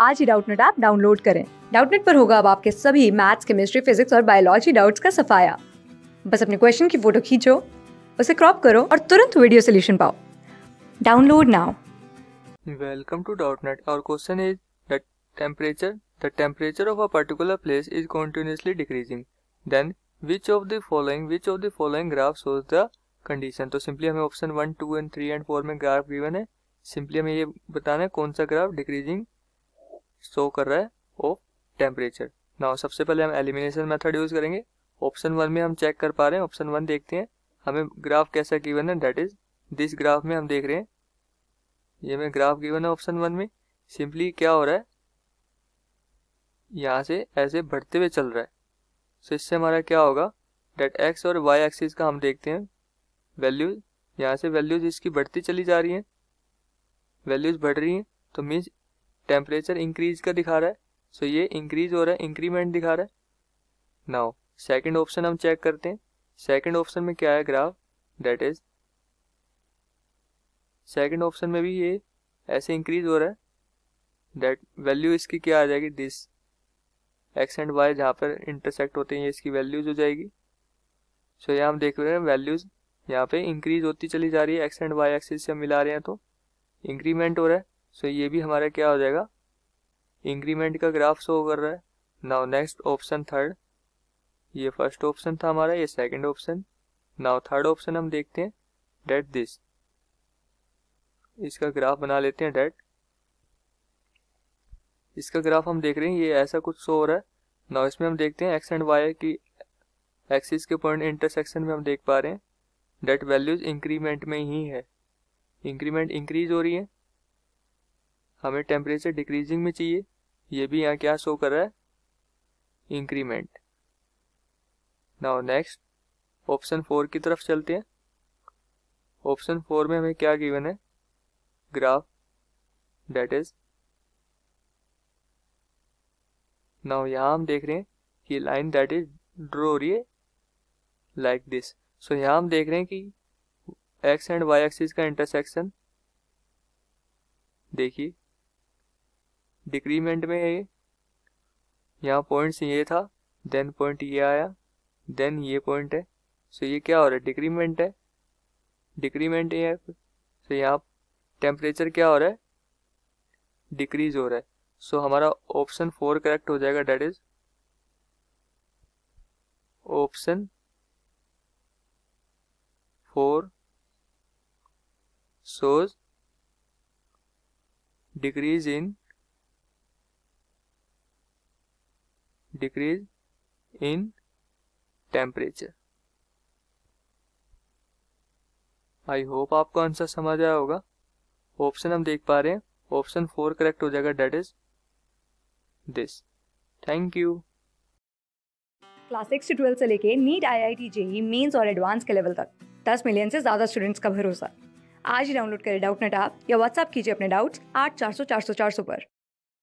आज ही Doubtnut app download करें डाउटनेट पर होगा अब आपके सभी मैथ्स केमिस्ट्री फिजिक्स और बायोलॉजी डाउट्स का सफाया बस अपने क्वेश्चन की फोटो खींचो उसे क्रॉप करो और तुरंत वीडियो सोल्यूशन पाओ download now welcome to Doubtnut और question is the temperature the temperature of a particular place is continuously decreasing then which of the following which of the following graph shows the condition तो simply हमें option one two and three and four में graph given है simply हमें ये बताना है कौन सा ग्राफ डिक्रीजिंग शो कर रहा है ऑफ टेम्परेचर नाउ सबसे पहले हम एलिमिनेशन मेथड यूज़ करेंगे ऑप्शन वन में हम चेक कर पा रहे हैं ऑप्शन वन देखते हैं हमें ग्राफ कैसा गिवन है डेट इज दिस ग्राफ में हम देख रहे हैं ये हमें ग्राफ गिवन है ऑप्शन वन में सिंपली क्या हो रहा है यहाँ से ऐसे बढ़ते हुए चल रहा है सो so, इससे हमारा क्या होगा डेट एक्स और वाई एक्सिस का हम देखते हैं वैल्यूज यहाँ से वैल्यूज इसकी बढ़ती चली जा रही हैं वैल्यूज बढ़ रही हैं तो मीन्स टेम्परेचर इंक्रीज का दिखा रहा है सो so ये इंक्रीज हो रहा है इंक्रीमेंट दिखा रहा है नाउ सेकंड ऑप्शन हम चेक करते हैं सेकंड ऑप्शन में क्या है graph that is second option में भी ये ऐसे इंक्रीज हो रहा है दैट वैल्यू इसकी क्या आ जाएगी दिस एक्स एंड वाई जहाँ पर इंटरसेक्ट होते हैं इसकी वैल्यूज हो जाएगी सो so, यहाँ हम देख रहे हैं वैल्यूज यहाँ पे इंक्रीज होती चली जा रही है एक्स एंड वाई एक्सिस से हम मिला रहे हैं तो इंक्रीमेंट हो रहा है सो ये भी हमारा क्या हो जाएगा इंक्रीमेंट का ग्राफ शो कर रहा है नाउ नेक्स्ट ऑप्शन थर्ड ये फर्स्ट ऑप्शन था हमारा ये second option now third option हम देखते हैं डेट दिस इसका ग्राफ बना लेते हैं डेट इसका ग्राफ हम देख रहे हैं ये ऐसा कुछ शो हो रहा है नाउ इसमें हम देखते हैं एक्स एंड वाई की एक्सिस के पॉइंट इंटरसेक्शन में हम देख पा रहे हैं डेट वैल्यूज इंक्रीमेंट में ही है इंक्रीमेंट इंक्रीज हो रही है हमें टेम्परेचर डिक्रीजिंग में चाहिए ये भी यहाँ क्या शो कर रहा है increment now next option four की तरफ चलते हैं ऑप्शन फोर में हमें क्या गिवन है ग्राफ डेट इज नाउ यहाँ हम देख रहे हैं कि लाइन दैट इज ड्रो रही है लाइक दिस सो यहाँ हम देख रहे हैं कि एक्स एंड वाई एक्सिस का इंटरसेक्शन देखिए डिक्रीमेंट में है ये यहाँ पॉइंट्स ये था देन पॉइंट ये आया देन ये पॉइंट है सो ये क्या हो रहा है डिक्रीमेंट है डिक्रीमेंट ये है सो यहाँ टेम्परेचर क्या हो रहा है डिक्रीज हो रहा है सो so हमारा ऑप्शन फोर करेक्ट हो जाएगा that is option four shows decrease in decrease in temperature. I hope आपको आंसर समझ आया होगा ऑप्शन हम देख पा रहे हैं ऑप्शन फोर करेक्ट हो जाएगा that is this thank you class six से ट्वेल्थ से लेके NEET I I T JEE mains और एडवांस के लेवल तक दस मिलियन से ज़्यादा स्टूडेंट्स का भरोसा आज ही डाउनलोड करें डाउट नेट आप या व्हाट्सएप कीजिए अपने डाउट्स आठ चार सौ चार सौ चार सौ पर